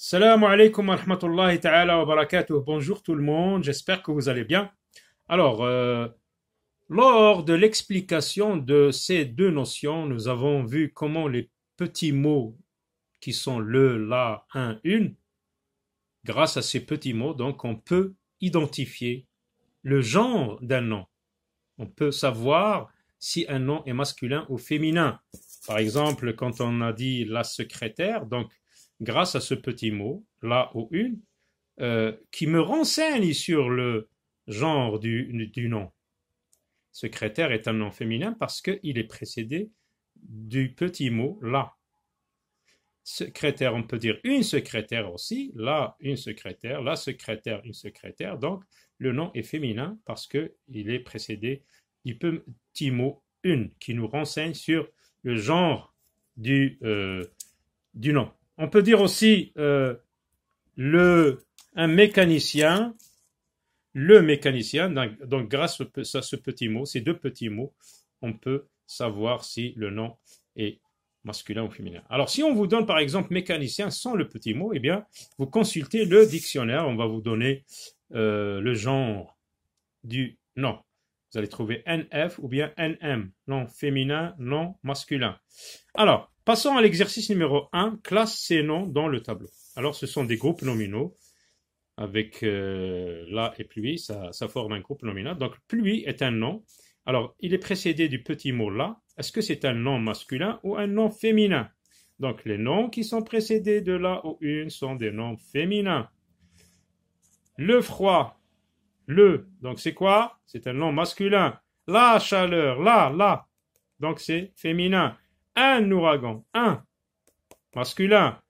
Salam alaikum wa rahmatullahi wa barakatuh. Bonjour tout le monde, j'espère que vous allez bien. Alors, euh, lors de l'explication de ces deux notions, nous avons vu comment les petits mots qui sont le, la, un, une, grâce à ces petits mots, donc on peut identifier le genre d'un nom. On peut savoir si un nom est masculin ou féminin. Par exemple, quand on a dit la secrétaire, donc grâce à ce petit mot, là ou une, euh, qui me renseigne sur le genre du, du nom. Secrétaire est un nom féminin parce qu'il est précédé du petit mot là. Secrétaire, on peut dire une secrétaire aussi, là une secrétaire, la secrétaire, une secrétaire. Donc le nom est féminin parce qu'il est précédé du petit mot une qui nous renseigne sur le genre du, euh, du nom. On peut dire aussi euh, le, un mécanicien, le mécanicien, donc, grâce à ce petit mot, ces deux petits mots, on peut savoir si le nom est masculin ou féminin. Alors, si on vous donne par exemple mécanicien sans le petit mot, eh bien, vous consultez le dictionnaire. On va vous donner euh, le genre du nom. Vous allez trouver NF ou bien NM, nom féminin, nom masculin. Alors, Passons à l'exercice numéro 1, classe ces noms dans le tableau. Alors ce sont des groupes nominaux. Avec euh, la et pluie, ça, forme un groupe nominal. Donc pluie est un nom. Alors il est précédé du petit mot là. Est-ce que c'est un nom masculin ou un nom féminin Donc les noms qui sont précédés de la ou une sont des noms féminins. Le froid, le, donc c'est quoi C'est un nom masculin. La chaleur, la, la, donc c'est féminin un ouragan, un masculin,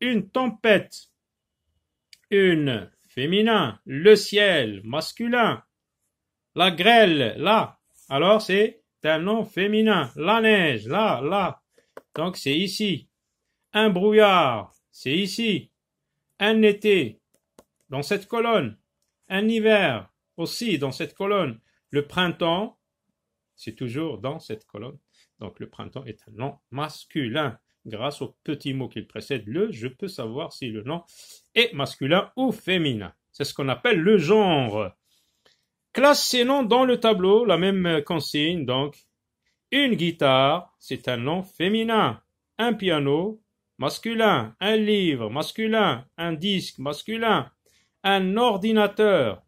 une tempête, une féminin, le ciel masculin, la grêle, là. Alors c'est un nom féminin, la neige, là, là. Donc c'est ici. Un brouillard, c'est ici. Un été, dans cette colonne. Un hiver, aussi dans cette colonne. Le printemps, c'est toujours dans cette colonne. Donc le printemps est un nom masculin. Grâce au petit mot qui précède le, je peux savoir si le nom est masculin ou féminin. C'est ce qu'on appelle le genre. Classe ces noms dans le tableau, la même consigne donc. Une guitare, c'est un nom féminin. Un piano, masculin. Un livre, masculin. Un disque, masculin. Un ordinateur,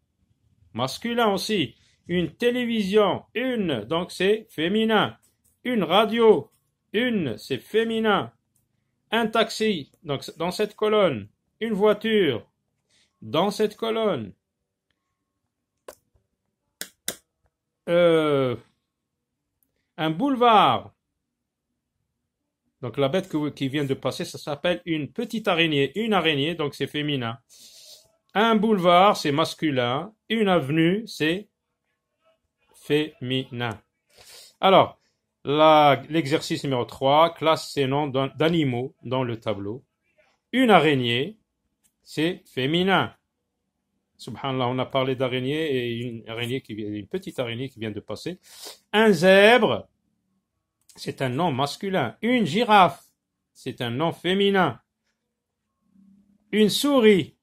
masculin aussi. Une télévision, une, donc c'est féminin une radio, une, c'est féminin, un taxi, donc dans cette colonne, une voiture, dans cette colonne. Euh, un boulevard. Donc la bête qui vient de passer, ça s'appelle une petite araignée. Une araignée, donc c'est féminin. Un boulevard, c'est masculin. Une avenue, c'est féminin. Alors, L'exercice numéro 3 classe ces noms d'animaux dans le tableau. Une araignée, c'est féminin. Subhanallah, on a parlé d'araignée et une, araignée qui, une petite araignée qui vient de passer. Un zèbre, c'est un nom masculin. Une girafe, c'est un nom féminin. Une souris,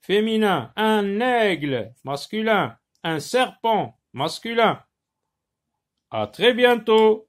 féminin. Un aigle, masculin. Un serpent, masculin. À très bientôt